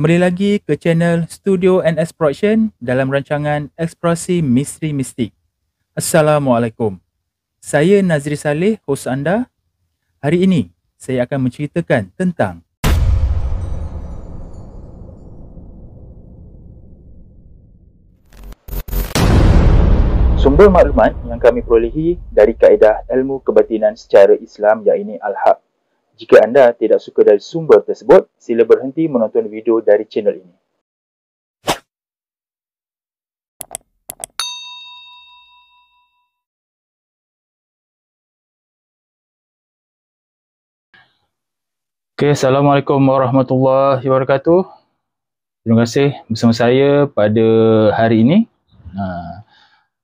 Kembali lagi ke channel Studio and Exploration dalam rancangan Eksplorasi Misteri Mistik. Assalamualaikum. Saya Nazri Saleh, host anda. Hari ini, saya akan menceritakan tentang Sumber maklumat yang kami perolehi dari kaedah ilmu kebatinan secara Islam iaitu Al-Haq jika anda tidak suka dari sumber tersebut, sila berhenti menonton video dari channel ini. Okay, Assalamualaikum warahmatullahi wabarakatuh. Terima kasih bersama saya pada hari ini. Nah,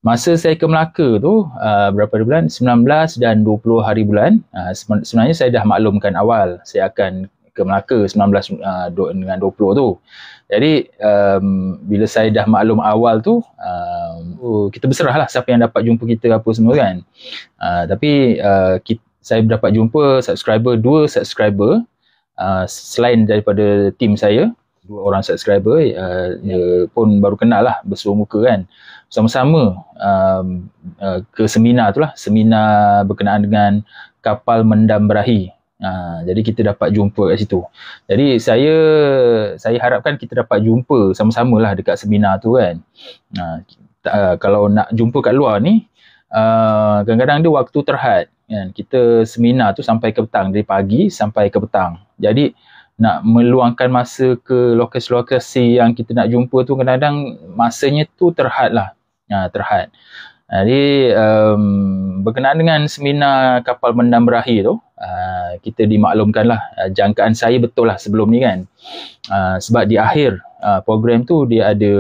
masa saya ke Melaka tu uh, berapa hari bulan 19 dan 20 hari bulan uh, sebenarnya saya dah maklumkan awal saya akan ke Melaka 19 uh, dengan 20 tu. Jadi um, bila saya dah maklum awal tu um, oh, kita berserah lah siapa yang dapat jumpa kita apa semua kan. Uh, tapi uh, kita, saya dapat jumpa subscriber dua subscriber uh, selain daripada tim saya dua orang subscriber uh, eh, yeah. pun baru kenal lah bersuara muka kan sama-sama um, uh, ke seminar tu lah seminar berkenaan dengan kapal mendam berahi Ha, jadi kita dapat jumpa kat situ. Jadi saya saya harapkan kita dapat jumpa sama-sama lah dekat seminar tu kan. Ha, ta, eh, kalau nak jumpa kat luar ni, uh, kadang-kadang dia waktu terhad. Kan? Kita seminar tu sampai ke petang, dari pagi sampai ke petang. Jadi nak meluangkan masa ke lokasi-lokasi yang kita nak jumpa tu kadang-kadang masanya tu terhad lah ha, terhad ha, jadi um, berkenaan dengan seminar kapal mendam berakhir tu uh, kita dimaklumkan lah uh, ha, jangkaan saya betul lah sebelum ni kan uh, sebab di akhir uh, program tu dia ada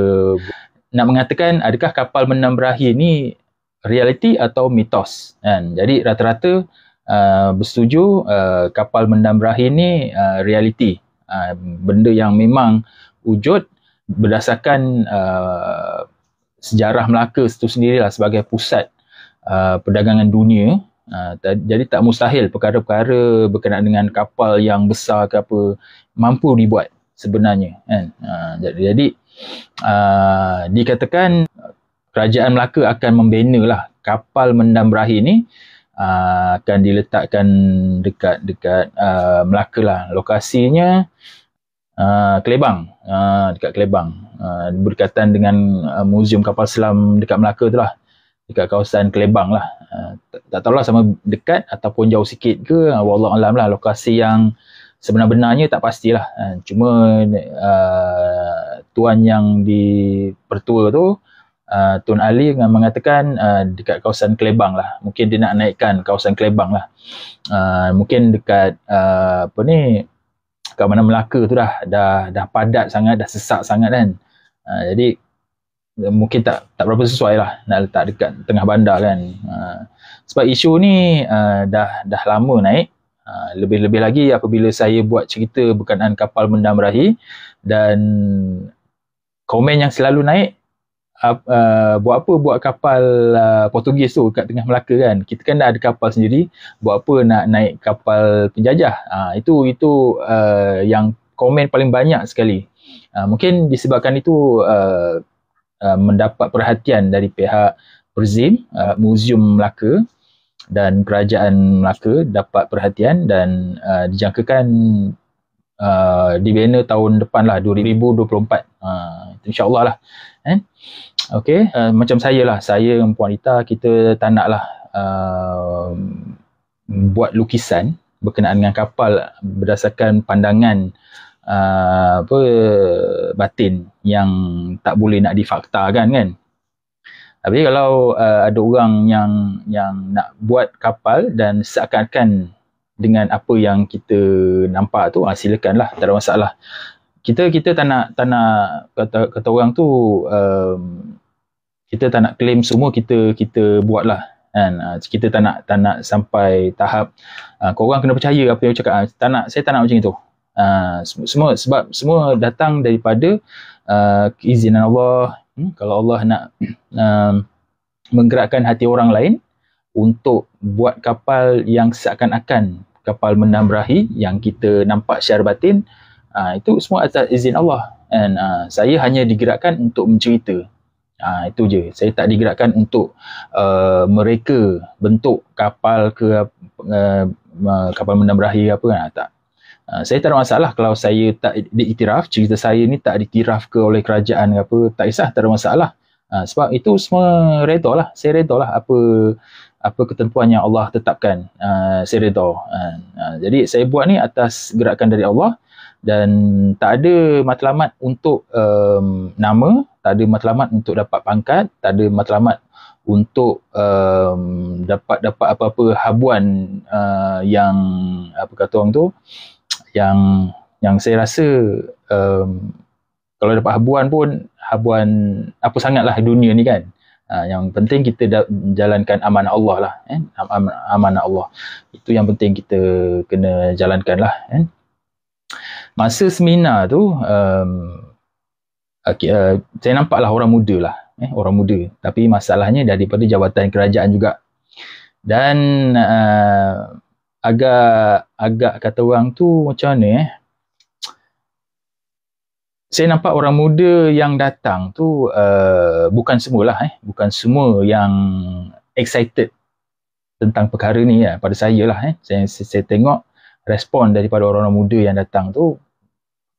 nak mengatakan adakah kapal mendam berakhir ni realiti atau mitos kan jadi rata-rata uh, bersetuju uh, kapal mendam rahim ni uh, realiti uh, benda yang memang wujud berdasarkan uh, sejarah Melaka itu sendirilah sebagai pusat uh, perdagangan dunia uh, jadi tak mustahil perkara-perkara berkenaan dengan kapal yang besar ke apa mampu dibuat sebenarnya kan uh, jadi jadi uh, dikatakan uh, kerajaan Melaka akan membina lah kapal mendam rahim ni uh, Uh, akan diletakkan dekat dekat uh, Melaka lah lokasinya uh, Kelebang uh, dekat Kelebang uh, berdekatan dengan uh, Museum Kapal Selam dekat Melaka tu lah dekat kawasan Kelebang lah uh, tak tahulah sama dekat ataupun jauh sikit ke uh, Wallah Alam lah lokasi yang sebenar-benarnya tak pastilah uh, cuma uh, tuan yang di pertua tu uh, Tun Ali yang mengatakan uh, dekat kawasan klebang lah. Mungkin dia nak naikkan kawasan klebang lah. Uh, mungkin dekat uh, apa ni kat mana Melaka tu dah dah dah padat sangat, dah sesak sangat kan. Uh, jadi mungkin tak tak berapa sesuai lah nak letak dekat tengah bandar kan. Uh, sebab isu ni uh, dah dah lama naik Uh, lebih-lebih lagi apabila saya buat cerita berkenaan kapal mendam rahi dan komen yang selalu naik uh, buat apa buat kapal uh, Portugis tu kat tengah Melaka kan kita kan dah ada kapal sendiri buat apa nak naik kapal penjajah uh, itu itu uh, yang komen paling banyak sekali uh, mungkin disebabkan itu uh, uh, mendapat perhatian dari pihak Perzim uh, Museum Melaka dan kerajaan Melaka dapat perhatian dan uh, dijangkakan uh, dibina tahun depan lah 2024 uh, insyaAllah lah eh? Okay, uh, macam saya lah saya dengan Puan Rita kita tak nak lah uh, buat lukisan berkenaan dengan kapal berdasarkan pandangan uh, apa batin yang tak boleh nak difakta kan kan tapi kalau uh, ada orang yang yang nak buat kapal dan seakan-akan dengan apa yang kita nampak tu ha, ah, silakanlah tak ada masalah kita kita tak nak tak nak kata kata orang tu um, kita tak nak claim semua kita kita buatlah kan uh, kita tak nak tak nak sampai tahap uh, ah, kau orang kena percaya apa yang cakap uh, tak nak saya tak nak macam itu uh, semua sebab semua datang daripada uh, izin Allah hmm, kalau Allah nak um, menggerakkan hati orang lain untuk buat kapal yang seakan-akan kapal menambrahi yang kita nampak secara batin uh, Ha, itu semua atas izin Allah. And ha, saya hanya digerakkan untuk mencerita. Ha, itu je. Saya tak digerakkan untuk uh, mereka bentuk kapal ke uh, kapal menang berakhir apa kan. Ha, tak. Ha, saya tak ada masalah kalau saya tak diiktiraf, cerita saya ni tak diiktiraf ke oleh kerajaan ke apa. Tak isah tak ada masalah. Ha, sebab itu semua redor lah. Saya redor lah apa apa ketentuan yang Allah tetapkan uh, saya redor uh, uh, jadi saya buat ni atas gerakan dari Allah dan tak ada matlamat untuk um, nama, tak ada matlamat untuk dapat pangkat, tak ada matlamat untuk um, dapat dapat apa-apa habuan uh, yang apa kata orang tu yang yang saya rasa um, kalau dapat habuan pun habuan apa sangatlah dunia ni kan uh, yang penting kita da- jalankan amanah Allah lah eh? amanah Allah itu yang penting kita kena jalankan lah eh? masa seminar tu um, okay, uh, saya nampaklah orang muda lah eh, orang muda tapi masalahnya daripada jabatan kerajaan juga dan uh, agak agak kata orang tu macam mana eh saya nampak orang muda yang datang tu uh, bukan semualah eh bukan semua yang excited tentang perkara ni ya pada saya lah eh saya, saya, saya tengok respon daripada orang-orang muda yang datang tu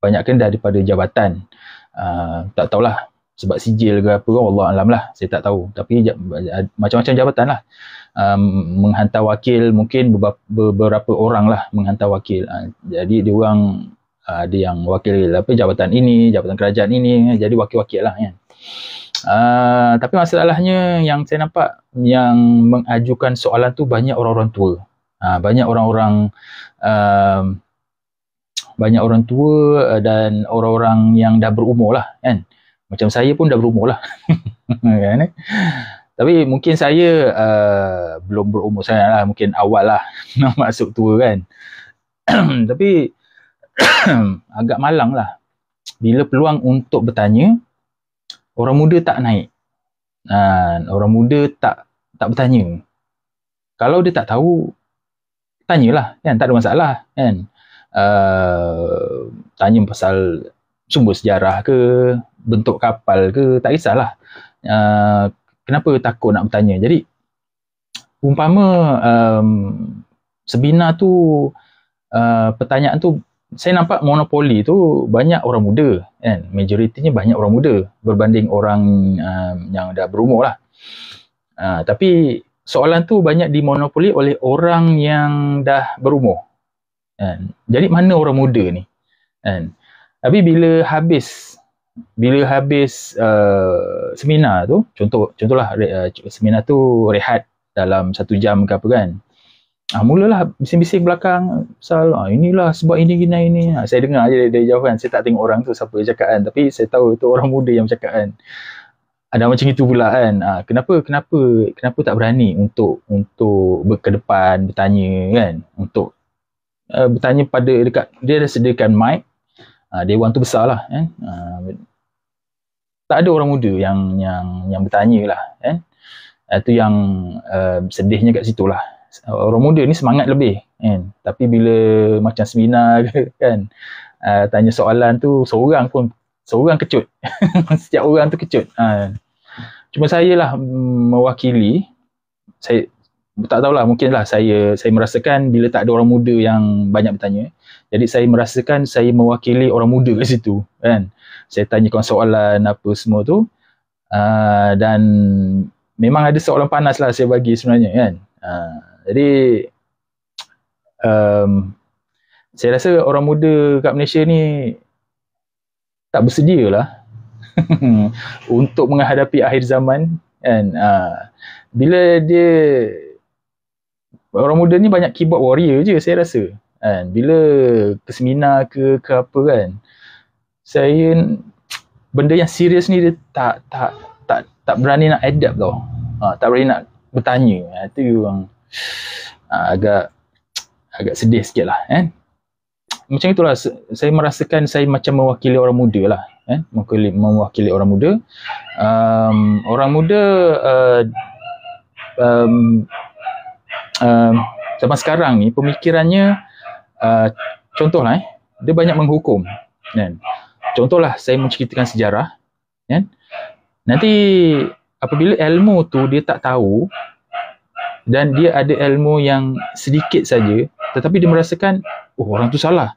banyakkan daripada jabatan uh, tak tahulah sebab sijil ke apa kan, Allah alam lah saya tak tahu tapi macam-macam jabatan lah um, menghantar wakil mungkin beberapa orang lah menghantar wakil uh, jadi dia orang uh, ada yang wakil apa, jabatan ini jabatan kerajaan ini jadi wakil-wakil lah kan Uh, tapi masalahnya yang saya nampak yang mengajukan soalan tu banyak orang-orang tua. Uh, banyak orang-orang banyak orang tua uh, dan orang-orang yang dah berumur lah kan. Macam saya pun dah berumur lah. kan, eh? Tapi mungkin saya uh, belum berumur Saya lah. Mungkin awal lah nak masuk tua kan. Tapi agak malang lah. Bila peluang untuk bertanya, orang muda tak naik. Uh, orang muda tak tak bertanya. Kalau dia tak tahu, tanyalah kan tak ada masalah kan Uh, tanya pasal sumber sejarah ke bentuk kapal ke tak kisahlah uh, kenapa takut nak bertanya jadi umpama um, sebina tu uh, pertanyaan tu saya nampak monopoli tu banyak orang muda kan majoritinya banyak orang muda berbanding orang um, yang dah berumur lah uh, tapi soalan tu banyak dimonopoli oleh orang yang dah berumur kan? jadi mana orang muda ni kan? tapi bila habis bila habis uh, seminar tu contoh contohlah uh, seminar tu rehat dalam satu jam ke apa kan Ah, mulalah bising-bising belakang pasal ah, inilah sebab ini gini ini. Ah, saya dengar aja dari, dari jauh kan. Saya tak tengok orang tu siapa yang cakap kan. Tapi saya tahu itu orang muda yang cakap kan. Ada macam itu pula kan. Ah, kenapa kenapa kenapa tak berani untuk untuk ke depan bertanya kan. Untuk uh, bertanya pada dekat dia ada sediakan mic uh, ah, dewan tu besar lah uh, eh. ah, tak ada orang muda yang yang yang bertanya lah eh? itu ah, yang uh, sedihnya kat situ lah orang muda ni semangat lebih kan tapi bila macam seminar ke kan uh, tanya soalan tu seorang pun seorang kecut setiap orang tu kecut uh. cuma saya lah mm, mewakili saya tak tahulah mungkin lah saya saya merasakan bila tak ada orang muda yang banyak bertanya jadi saya merasakan saya mewakili orang muda kat situ kan saya tanya tanyakan soalan apa semua tu uh, dan memang ada soalan panas lah saya bagi sebenarnya kan uh, jadi um, saya rasa orang muda kat Malaysia ni tak bersedia lah untuk menghadapi akhir zaman kan uh, bila dia orang muda ni banyak keyboard warrior je saya rasa kan bila ke seminar ke ke apa kan saya benda yang serius ni dia tak tak tak tak berani nak adapt tau ha, tak berani nak bertanya ha, tu orang ha, ah, agak agak sedih sikit lah kan macam itulah saya merasakan saya macam mewakili orang muda lah eh? mewakili, mewakili orang muda um, orang muda uh, um, Ehm, zaman sekarang ni pemikirannya uh, contohlah eh dia banyak menghukum kan contohlah saya menceritakan sejarah kan nanti apabila ilmu tu dia tak tahu dan dia ada ilmu yang sedikit saja tetapi dia merasakan oh orang tu salah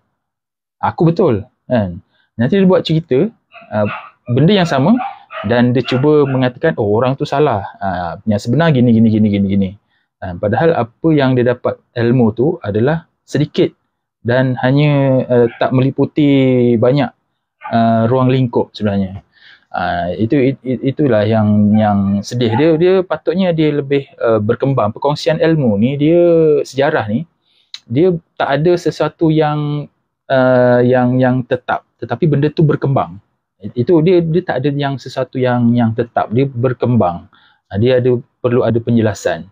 aku betul kan nanti dia buat cerita uh, benda yang sama dan dia cuba mengatakan oh orang tu salah uh, yang sebenar gini gini gini gini gini Ha, padahal apa yang dia dapat ilmu tu adalah sedikit dan hanya uh, tak meliputi banyak uh, ruang lingkup sebenarnya. Uh, itu it, itulah yang yang sedih dia dia patutnya dia lebih uh, berkembang perkongsian ilmu ni dia sejarah ni dia tak ada sesuatu yang uh, yang yang tetap tetapi benda tu berkembang itu dia dia tak ada yang sesuatu yang yang tetap dia berkembang uh, dia ada perlu ada penjelasan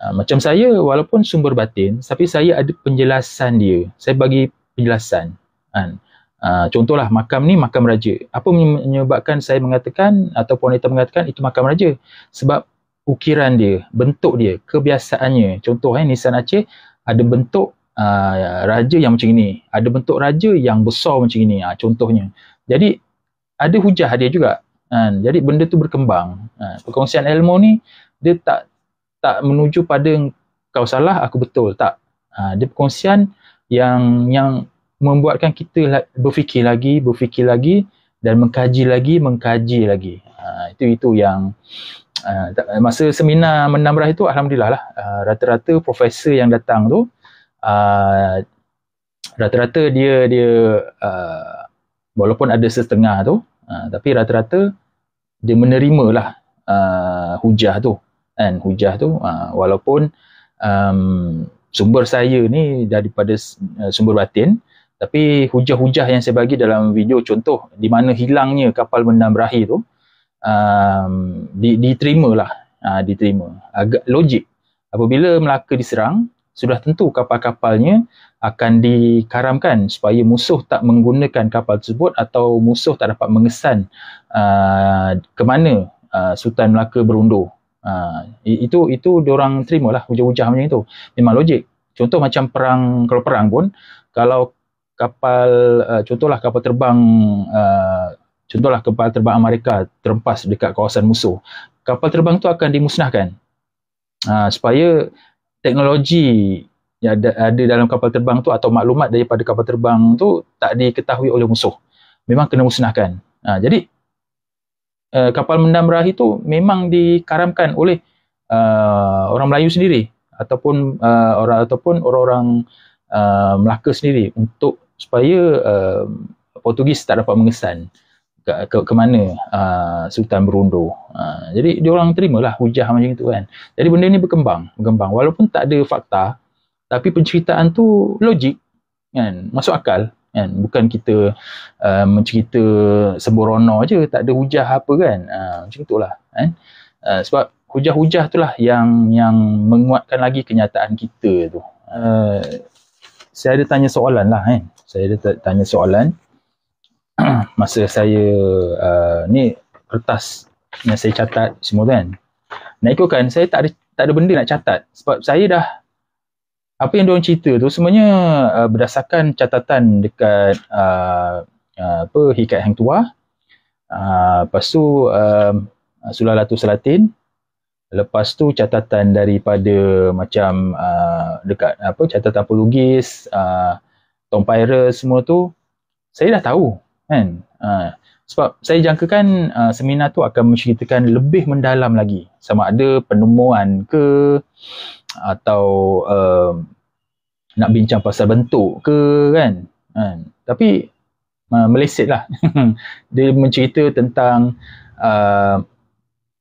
Ha, macam saya walaupun sumber batin tapi saya ada penjelasan dia saya bagi penjelasan kan Uh, contohlah makam ni makam raja. Apa menyebabkan saya mengatakan atau puan wanita mengatakan itu makam raja? Sebab ukiran dia, bentuk dia, kebiasaannya. Contoh eh, Nisan Aceh ada bentuk uh, raja yang macam ini. Ada bentuk raja yang besar macam ini uh, contohnya. Jadi ada hujah dia juga. Uh, jadi benda tu berkembang. Uh, perkongsian ilmu ni dia tak tak menuju pada kau salah aku betul tak ha, dia perkongsian yang yang membuatkan kita berfikir lagi berfikir lagi dan mengkaji lagi mengkaji lagi ha, itu itu yang uh, masa seminar menambrah itu alhamdulillah lah ha, rata-rata profesor yang datang tu ha, rata-rata dia dia uh, walaupun ada setengah tu uh, tapi rata-rata dia menerima lah uh, hujah tu kan hujah tu ha, walaupun um, sumber saya ni daripada uh, sumber batin tapi hujah-hujah yang saya bagi dalam video contoh di mana hilangnya kapal benam berakhir tu um, di, diterima lah ha, diterima agak logik apabila Melaka diserang sudah tentu kapal-kapalnya akan dikaramkan supaya musuh tak menggunakan kapal tersebut atau musuh tak dapat mengesan uh, ke mana uh, Sultan Melaka berundur Ha, itu itu orang terima lah hujah-hujah macam itu. Memang logik. Contoh macam perang, kalau perang pun, kalau kapal, uh, contohlah kapal terbang, uh, contohlah kapal terbang Amerika terempas dekat kawasan musuh. Kapal terbang tu akan dimusnahkan. Ha, supaya teknologi yang ada, ada dalam kapal terbang tu atau maklumat daripada kapal terbang tu tak diketahui oleh musuh. Memang kena musnahkan. Ha, jadi Eh, kapal mendam rahi tu memang dikaramkan oleh uh, orang Melayu sendiri ataupun uh, orang ataupun orang-orang uh, Melaka sendiri untuk supaya uh, Portugis tak dapat mengesan ke, ke, ke mana uh, Sultan Berundur. Uh, jadi dia orang terimalah hujah macam itu kan. Jadi benda ni berkembang, berkembang walaupun tak ada fakta tapi penceritaan tu logik kan, masuk akal kan bukan kita uh, mencerita seborono je tak ada hujah apa kan uh, macam itulah kan uh, sebab hujah-hujah itulah yang yang menguatkan lagi kenyataan kita tu uh, saya ada tanya soalan lah kan saya ada tanya soalan masa saya uh, ni kertas yang saya catat semua kan nak ikutkan saya tak ada tak ada benda nak catat sebab saya dah apa yang diorang cerita tu semuanya uh, berdasarkan catatan dekat uh, uh, apa Hikat Hang tua, Uh, lepas tu um, uh, Sulalatu Selatin. Lepas tu catatan daripada macam uh, dekat apa catatan pelugis, uh, Tom Pirate semua tu. Saya dah tahu kan. Uh, sebab saya jangkakan uh, seminar tu akan menceritakan lebih mendalam lagi. Sama ada penemuan ke atau uh, nak bincang pasal bentuk ke kan kan tapi uh, meleset lah dia mencerita tentang uh,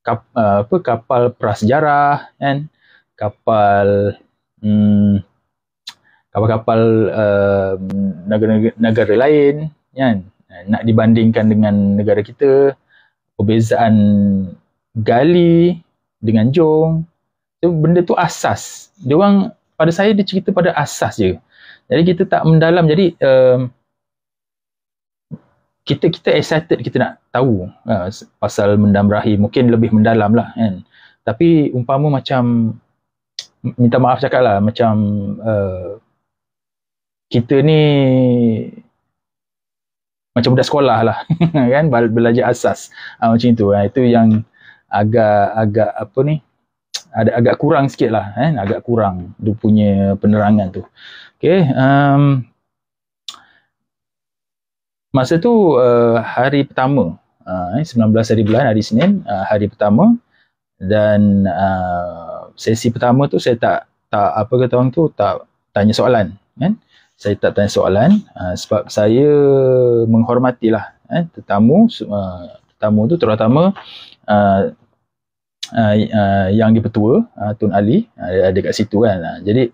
kap, uh, apa kapal prasejarah kan kapal hmm, um, kapal-kapal uh, negara-negara, negara lain kan eh, nak dibandingkan dengan negara kita perbezaan gali dengan jong So, benda tu asas. Dia orang pada saya dia cerita pada asas je. Jadi kita tak mendalam. Jadi um, kita kita excited kita nak tahu uh, pasal mendam rahim mungkin lebih mendalam lah kan. Tapi umpama macam minta maaf cakap lah macam uh, kita ni macam budak sekolah lah kan belajar asas uh, macam itu. Uh, ha, itu yang agak agak apa ni uh, ada agak kurang sikit lah eh? agak kurang dia punya penerangan tu okay um, masa tu uh, hari pertama uh, eh, 19 eh, hari bulan hari Senin uh, hari pertama dan uh, sesi pertama tu saya tak tak apa kata orang tu tak tanya soalan kan saya tak tanya soalan uh, sebab saya menghormatilah eh, tetamu uh, tetamu tu terutama uh, Uh, uh, yang dipertua uh, Tun Ali ada, uh, ada kat situ kan uh, jadi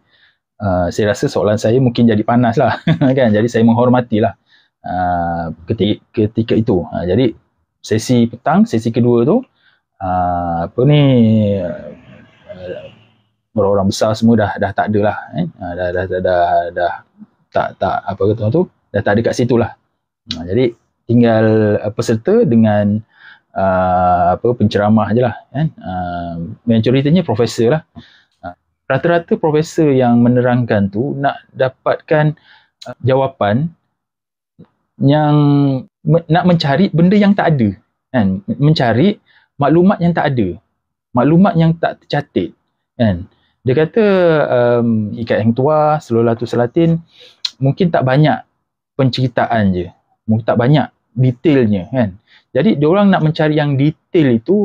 uh, saya rasa soalan saya mungkin jadi panas lah kan jadi saya menghormatilah uh, ketika, ketika itu uh, jadi sesi petang sesi kedua tu uh, apa ni uh, orang-orang besar semua dah dah tak ada lah eh? uh, dah, dah, dah, dah, dah tak tak apa kata tu dah tak ada kat situ lah uh, jadi tinggal uh, peserta dengan uh, apa penceramah je lah kan uh, ah, majoritinya profesor lah uh, rata-rata profesor yang menerangkan tu nak dapatkan uh, jawapan yang me- nak mencari benda yang tak ada kan mencari maklumat yang tak ada maklumat yang tak tercatat kan dia kata um, ikat yang tua selolatu selatin mungkin tak banyak penceritaan je mungkin tak banyak detailnya kan. Jadi dia orang nak mencari yang detail itu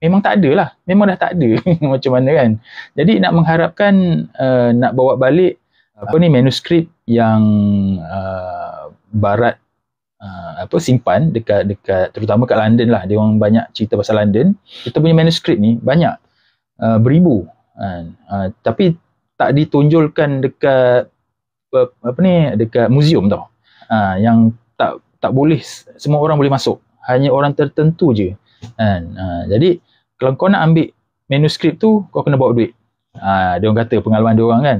memang tak ada lah. Memang dah tak ada macam mana kan. Jadi nak mengharapkan uh, nak bawa balik apa ni manuskrip yang uh, barat uh, apa simpan dekat dekat terutama kat London lah. Dia orang banyak cerita pasal London. Kita punya manuskrip ni banyak uh, beribu kan. Uh, tapi tak ditonjolkan dekat apa, ni dekat muzium tau. Uh, yang tak tak boleh semua orang boleh masuk. Hanya orang tertentu je. Kan? Ha, jadi kalau kau nak ambil manuskrip tu kau kena bawa duit. Ha, dia orang kata pengalaman dia orang kan.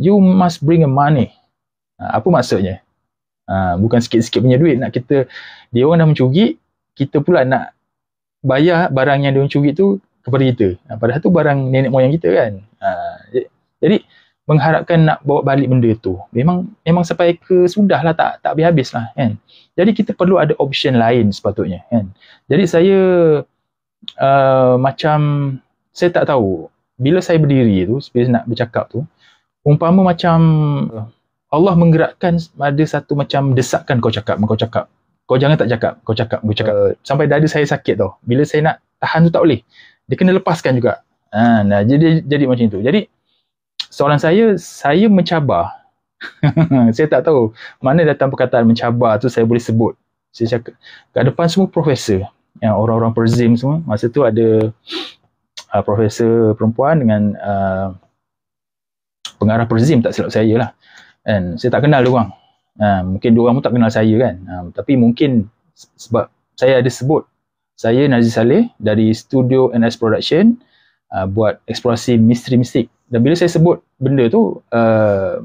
You must bring a money. Ha, apa maksudnya? Ha, bukan sikit-sikit punya duit nak kita dia orang dah mencuri kita pula nak bayar barang yang dia orang curi tu kepada kita. Ha, padahal tu barang nenek moyang kita kan. Ha, jadi mengharapkan nak bawa balik benda tu memang memang sampai ke sudahlah tak tak habis-habis lah kan. Jadi kita perlu ada option lain sepatutnya kan. Jadi saya uh, macam saya tak tahu bila saya berdiri tu sebenarnya nak bercakap tu umpama macam Allah menggerakkan ada satu macam desakan kau cakap, kau cakap. Kau jangan tak cakap, kau cakap, kau cakap. Uh, Sampai dada saya sakit tau. Bila saya nak tahan tu tak boleh. Dia kena lepaskan juga. Ha, nah, jadi, jadi macam tu. Jadi, soalan saya, saya mencabar saya tak tahu mana datang perkataan mencabar tu saya boleh sebut. Saya cakap kat depan semua profesor, yang orang-orang perzim semua. Masa tu ada uh, profesor perempuan dengan uh, pengarah perzim tak silap saya lah. And saya tak kenal diorang. Uh, ah, mungkin diorang pun tak kenal saya kan. Uh, tapi mungkin sebab saya ada sebut saya Nazir Saleh dari Studio NS Production uh, buat eksplorasi misteri mistik. Dan bila saya sebut benda tu, uh,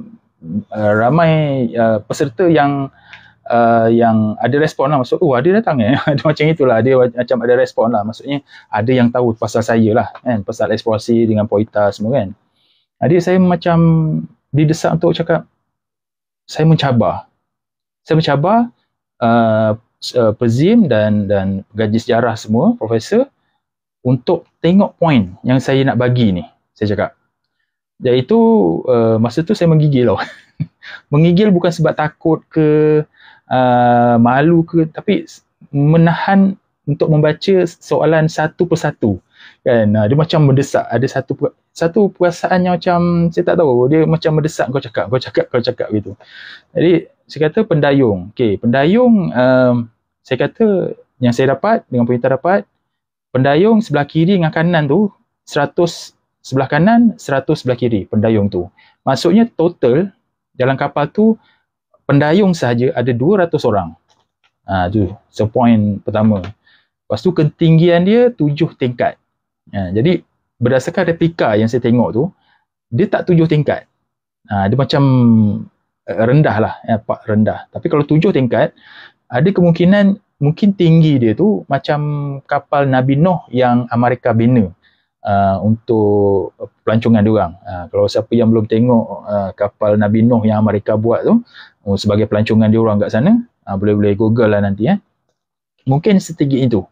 uh, ramai uh, peserta yang uh, yang ada respon lah maksud oh ada datang eh ada macam itulah dia macam ada respon lah maksudnya ada yang tahu pasal saya lah kan pasal eksplorasi dengan poeta semua kan jadi saya macam didesak untuk cakap saya mencabar saya mencabar uh, uh, pezim dan dan gaji sejarah semua profesor untuk tengok point yang saya nak bagi ni saya cakap iaitu uh, masa tu saya menggigil tau. menggigil bukan sebab takut ke uh, malu ke tapi menahan untuk membaca soalan satu persatu kan dia macam mendesak ada satu satu perasaan yang macam saya tak tahu dia macam mendesak kau cakap kau cakap kau cakap gitu jadi saya kata pendayung Okay, pendayung um, saya kata yang saya dapat dengan pemerintah dapat pendayung sebelah kiri dengan kanan tu 100 sebelah kanan, 100 sebelah kiri pendayung tu. Maksudnya total dalam kapal tu pendayung sahaja ada 200 orang. Ha, tu, so point pertama. Lepas tu ketinggian dia 7 tingkat. Ha, jadi berdasarkan replika yang saya tengok tu, dia tak 7 tingkat. Ha, dia macam eh, rendah lah, ya, rendah. Tapi kalau 7 tingkat, ada kemungkinan mungkin tinggi dia tu macam kapal Nabi Noh yang Amerika bina uh, untuk pelancongan diorang. Uh, kalau siapa yang belum tengok uh, kapal Nabi Nuh yang Amerika buat tu uh, sebagai pelancongan diorang kat sana, uh, boleh-boleh Google lah nanti eh. Mungkin setinggi itu.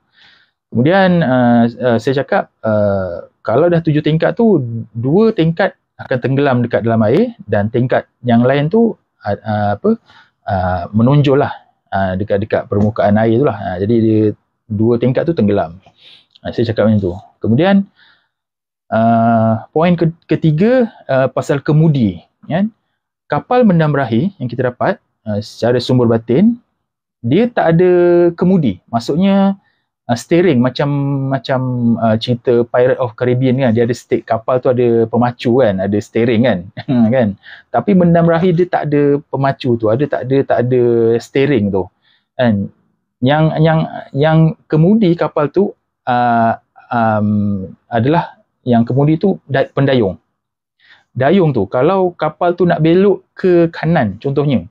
Kemudian uh, uh, saya cakap uh, kalau dah tujuh tingkat tu dua tingkat akan tenggelam dekat dalam air dan tingkat yang lain tu uh, uh, apa uh, menonjol lah uh, dekat-dekat permukaan air tu lah. Uh, jadi dia, dua tingkat tu tenggelam. Uh, saya cakap macam tu. Kemudian uh, Uh, ah, poin ke- ketiga uh, pasal kemudi. Ya? Kapal mendam rahi yang kita dapat uh, secara sumber batin, dia tak ada kemudi. Maksudnya uh, steering macam macam uh, cerita Pirate of Caribbean kan. Dia ada stick kapal tu ada pemacu kan, ada steering kan. kan? Tapi mendam rahi dia tak ada pemacu tu, ada tak ada tak ada steering tu. Kan? Yang yang yang kemudi kapal tu uh, um, adalah yang kemudi tu pendayung. Dayung tu, kalau kapal tu nak belok ke kanan, contohnya,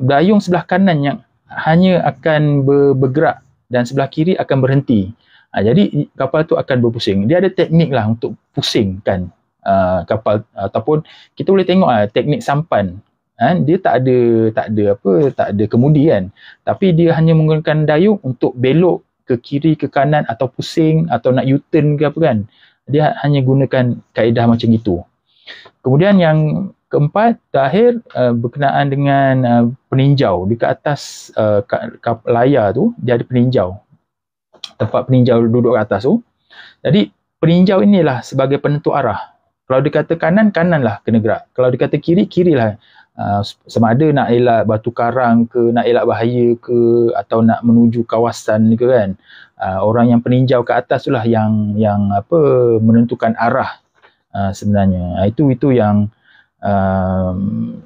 dayung sebelah kanan yang hanya akan bergerak dan sebelah kiri akan berhenti. Ha, jadi, kapal tu akan berpusing. Dia ada teknik lah untuk pusingkan uh, ha, kapal ataupun kita boleh tengok lah, teknik sampan. Ha, dia tak ada tak ada apa tak ada kemudi kan tapi dia hanya menggunakan dayung untuk belok ke kiri ke kanan atau pusing atau nak u-turn ke apa kan dia hanya gunakan kaedah macam itu. Kemudian yang keempat, terakhir uh, berkenaan dengan uh, peninjau dekat atas uh, layar tu, dia ada peninjau. Tempat peninjau duduk kat atas tu. Jadi peninjau inilah sebagai penentu arah. Kalau dia kata kanan, kananlah kena gerak. Kalau dia kiri kiri, lah. Uh, sama ada nak elak batu karang ke, nak elak bahaya ke atau nak menuju kawasan ke kan. Uh, orang yang peninjau ke atas itulah yang yang apa menentukan arah uh, sebenarnya. Uh, itu itu yang uh,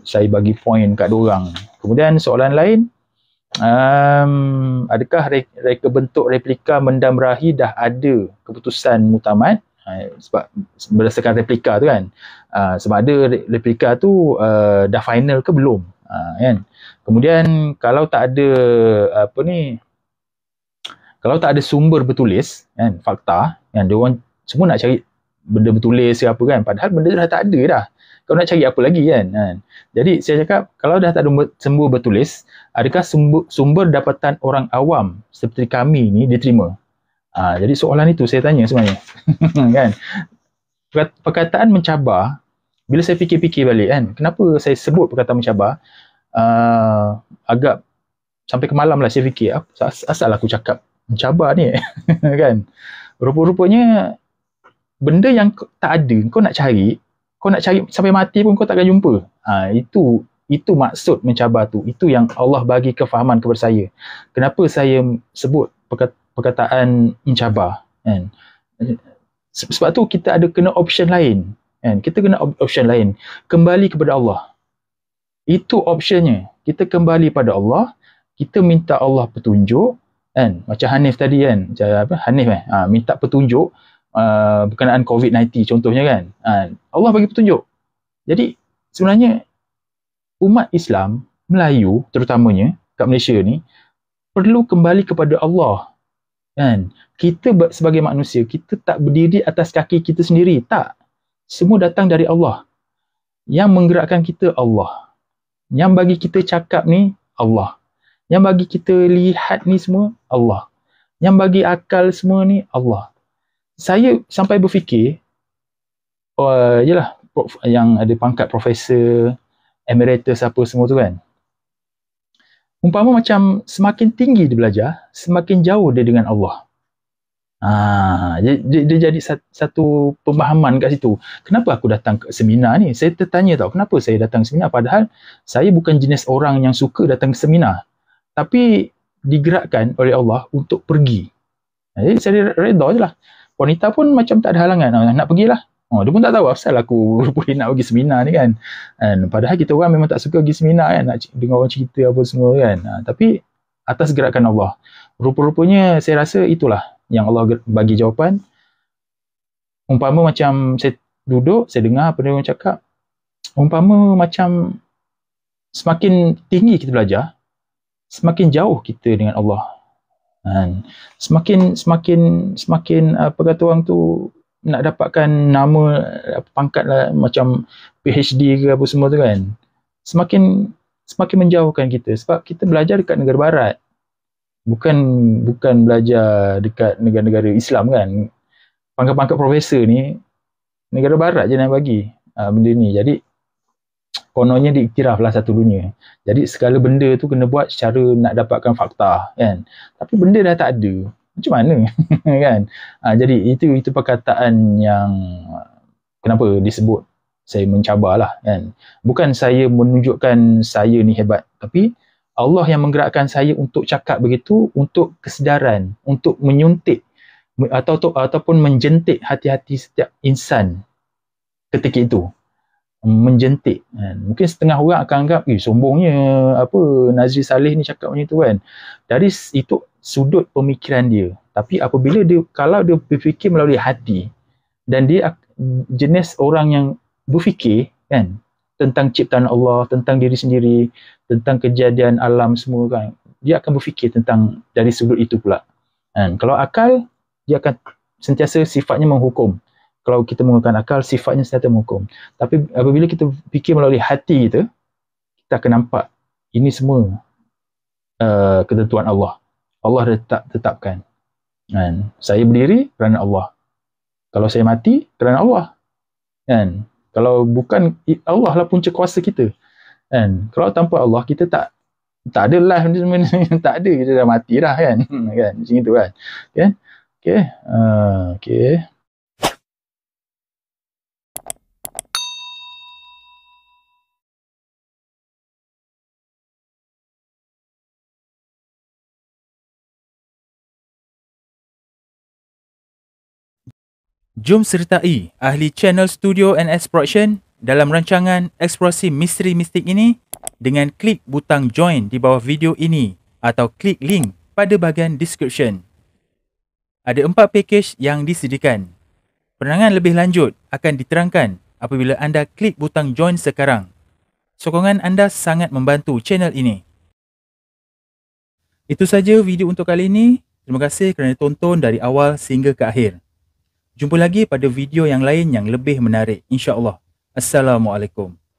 saya bagi point kat orang. Kemudian soalan lain um, adakah reka bentuk replika mendam dah ada keputusan mutamat uh, sebab berdasarkan replika tu kan uh, sebab ada replika tu uh, dah final ke belum uh, kan kemudian kalau tak ada apa ni kalau tak ada sumber bertulis kan fakta yang dia orang semua nak cari benda bertulis ke apa kan padahal benda dah tak ada dah kau nak cari apa lagi kan, kan? jadi saya cakap kalau dah tak ada sumber bertulis adakah sumber, sumber dapatan orang awam seperti kami ni diterima Ha, jadi soalan itu saya tanya sebenarnya kan perkataan mencabar bila saya fikir-fikir balik kan kenapa saya sebut perkataan mencabar uh, agak sampai ke malam lah saya fikir ah, as- asal aku cakap mencabar ni kan rupa-rupanya benda yang tak ada kau nak cari kau nak cari sampai mati pun kau takkan jumpa ha, itu itu maksud mencabar tu itu yang Allah bagi kefahaman kepada saya kenapa saya sebut perkataan mencabar kan sebab tu kita ada kena option lain kan kita kena option lain kembali kepada Allah itu optionnya kita kembali pada Allah kita minta Allah petunjuk kan macam Hanif tadi kan macam apa Hanif eh ha, minta petunjuk uh, berkenaan COVID-19 contohnya kan ha, Allah bagi petunjuk jadi sebenarnya umat Islam Melayu terutamanya kat Malaysia ni perlu kembali kepada Allah kan kita sebagai manusia kita tak berdiri atas kaki kita sendiri tak semua datang dari Allah yang menggerakkan kita Allah yang bagi kita cakap ni Allah yang bagi kita lihat ni semua Allah yang bagi akal semua ni Allah saya sampai berfikir uh, oh, yalah yang ada pangkat profesor emeritus apa semua tu kan Umpama macam semakin tinggi dia belajar, semakin jauh dia dengan Allah. Ha, dia, dia, dia jadi satu pemahaman kat situ. Kenapa aku datang ke seminar ni? Saya tertanya tau, kenapa saya datang seminar? Padahal saya bukan jenis orang yang suka datang ke seminar. Tapi digerakkan oleh Allah untuk pergi. Jadi saya redha je lah. Wanita pun macam tak ada halangan. Nak pergilah. Oh, dia pun tak tahu asal aku boleh nak pergi seminar ni kan. And padahal kita orang memang tak suka pergi seminar kan. Nak dengar orang cerita apa semua kan. Ha, tapi atas gerakan Allah. Rupa-rupanya saya rasa itulah yang Allah bagi jawapan. Umpama macam saya duduk, saya dengar apa dia orang cakap. Umpama macam semakin tinggi kita belajar, semakin jauh kita dengan Allah. Dan semakin semakin semakin apa uh, kata orang tu nak dapatkan nama pangkat lah macam PhD ke apa semua tu kan semakin semakin menjauhkan kita sebab kita belajar dekat negara barat bukan bukan belajar dekat negara-negara Islam kan pangkat-pangkat profesor ni negara barat je nak bagi ha, benda ni jadi kononnya diiktiraf lah satu dunia jadi segala benda tu kena buat secara nak dapatkan fakta kan tapi benda dah tak ada macam mana kan uh, jadi itu itu perkataan yang kenapa disebut saya mencabarlah kan bukan saya menunjukkan saya ni hebat tapi Allah yang menggerakkan saya untuk cakap begitu untuk kesedaran untuk menyuntik atau atau ataupun menjentik hati-hati setiap insan ketika itu menjentik kan. mungkin setengah orang akan anggap eh sombongnya apa Nazri Saleh ni cakap macam tu kan dari itu sudut pemikiran dia. Tapi apabila dia kalau dia berfikir melalui hati dan dia jenis orang yang berfikir kan tentang ciptaan Allah, tentang diri sendiri, tentang kejadian alam semua kan, dia akan berfikir tentang dari sudut itu pula. Kan. Kalau akal, dia akan sentiasa sifatnya menghukum. Kalau kita menggunakan akal, sifatnya sentiasa menghukum. Tapi apabila kita fikir melalui hati kita, kita akan nampak ini semua uh, ketentuan Allah. Allah tetap tetapkan. Kan? Saya berdiri kerana Allah. Kalau saya mati, kerana Allah. Kan? Kalau bukan Allah lah punca kuasa kita. Kan? Kalau tanpa Allah, kita tak tak ada lah. tak ada. Kita dah mati dah kan. kan? Macam itu kan. Okay. Okay. Uh, ah, okay. Jom sertai ahli channel studio and exploration dalam rancangan eksplorasi misteri mistik ini dengan klik butang join di bawah video ini atau klik link pada bahagian description. Ada empat pakej yang disediakan. Penerangan lebih lanjut akan diterangkan apabila anda klik butang join sekarang. Sokongan anda sangat membantu channel ini. Itu saja video untuk kali ini. Terima kasih kerana tonton dari awal sehingga ke akhir. Jumpa lagi pada video yang lain yang lebih menarik insya-Allah. Assalamualaikum.